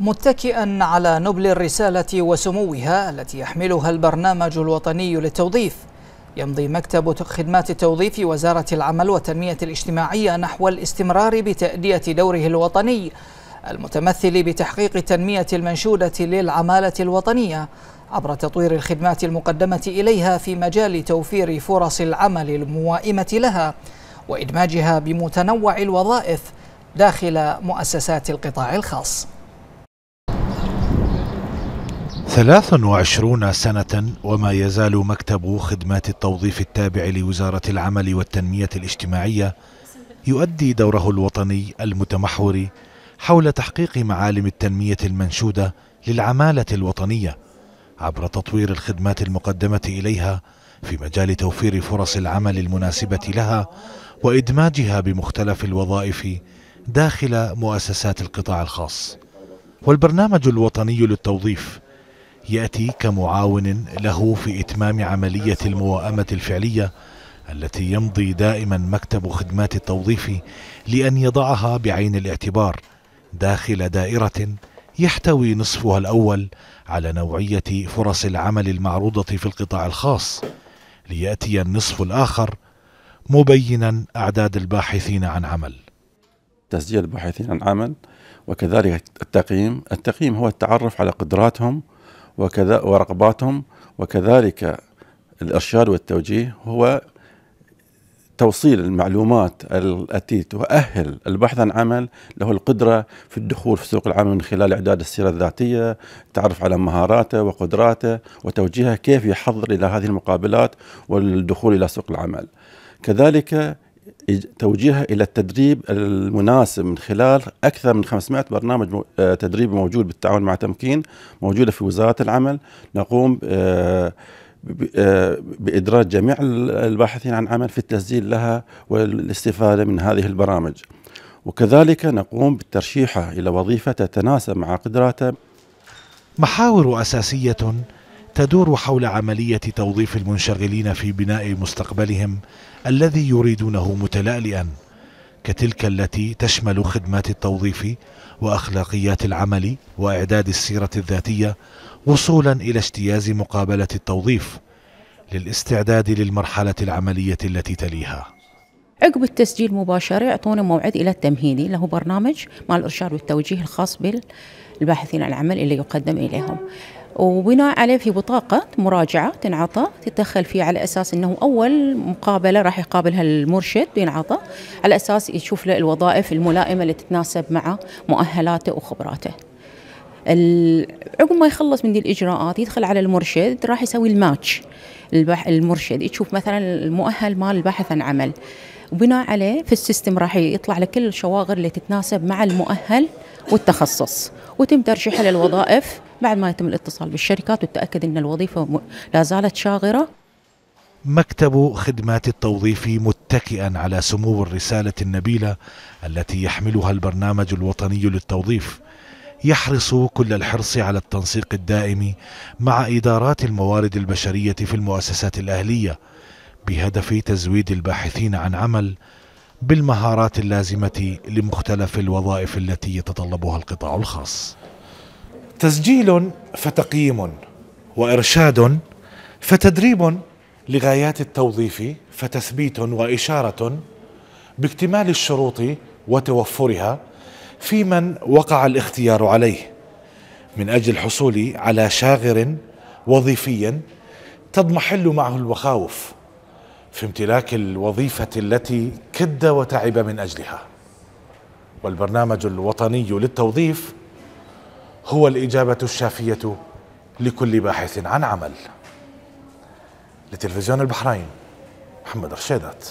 متكئا على نبل الرسالة وسموها التي يحملها البرنامج الوطني للتوظيف يمضي مكتب خدمات التوظيف وزارة العمل والتنمية الاجتماعية نحو الاستمرار بتأدية دوره الوطني المتمثل بتحقيق التنمية المنشودة للعمالة الوطنية عبر تطوير الخدمات المقدمة إليها في مجال توفير فرص العمل الموائمة لها وإدماجها بمتنوع الوظائف داخل مؤسسات القطاع الخاص ثلاث وعشرون سنة وما يزال مكتب خدمات التوظيف التابع لوزارة العمل والتنمية الاجتماعية يؤدي دوره الوطني المتمحور حول تحقيق معالم التنمية المنشودة للعمالة الوطنية عبر تطوير الخدمات المقدمة إليها في مجال توفير فرص العمل المناسبة لها وإدماجها بمختلف الوظائف داخل مؤسسات القطاع الخاص والبرنامج الوطني للتوظيف يأتي كمعاون له في إتمام عملية المواءمة الفعلية التي يمضي دائما مكتب خدمات التوظيف لأن يضعها بعين الاعتبار داخل دائرة يحتوي نصفها الأول على نوعية فرص العمل المعروضة في القطاع الخاص ليأتي النصف الآخر مبينا أعداد الباحثين عن عمل تسجيل الباحثين عن عمل وكذلك التقييم التقييم هو التعرف على قدراتهم وكذا ورغباتهم وكذلك الارشاد والتوجيه هو توصيل المعلومات التي تؤهل البحث عن عمل له القدرة في الدخول في سوق العمل من خلال إعداد السيرة الذاتية التعرف على مهاراته وقدراته وتوجيهه كيف يحضر إلى هذه المقابلات والدخول إلى سوق العمل كذلك توجيهها الى التدريب المناسب من خلال اكثر من 500 برنامج آه، تدريبي موجود بالتعاون مع تمكين موجوده في وزاره العمل نقوم آه، آه، بادراج جميع الباحثين عن عمل في التسجيل لها والاستفاده من هذه البرامج وكذلك نقوم بالترشيحه الى وظيفه تتناسب مع قدراته محاور اساسيه تدور حول عملية توظيف المنشغلين في بناء مستقبلهم الذي يريدونه متلألئا كتلك التي تشمل خدمات التوظيف وأخلاقيات العمل وإعداد السيرة الذاتية وصولا إلى اجتياز مقابلة التوظيف للاستعداد للمرحلة العملية التي تليها عقب التسجيل مباشرة يعطونا موعد إلى التمهيدي له برنامج مع الإرشاد والتوجيه الخاص بالباحثين عن العمل اللي يقدم إليهم وبناء عليه في بطاقة مراجعة تنعطى تتدخل فيها على أساس أنه أول مقابلة راح يقابلها المرشد بينعطى على أساس يشوف له الوظائف الملائمة اللي تتناسب مع مؤهلاته وخبراته عقب ما يخلص من دي الاجراءات يدخل على المرشد راح يسوي الماتش المرشد يشوف مثلا المؤهل مال الباحث عن عمل وبناء عليه في السيستم راح يطلع لك كل الشواغر اللي تتناسب مع المؤهل والتخصص وتم ترشيحه للوظائف بعد ما يتم الاتصال بالشركات والتأكد أن الوظيفة لا زالت شاغرة مكتب خدمات التوظيف متكئا على سمو الرسالة النبيلة التي يحملها البرنامج الوطني للتوظيف يحرص كل الحرص على التنسيق الدائم مع إدارات الموارد البشرية في المؤسسات الأهلية بهدف تزويد الباحثين عن عمل بالمهارات اللازمة لمختلف الوظائف التي يتطلبها القطاع الخاص. تسجيل فتقييم وإرشاد فتدريب لغايات التوظيف فتثبيت وإشارة باكتمال الشروط وتوفرها في من وقع الاختيار عليه من أجل الحصول على شاغر وظيفي تضمحل معه المخاوف في امتلاك الوظيفة التي كد وتعب من أجلها والبرنامج الوطني للتوظيف هو الإجابة الشافية لكل باحث عن عمل لتلفزيون البحرين محمد رشيدات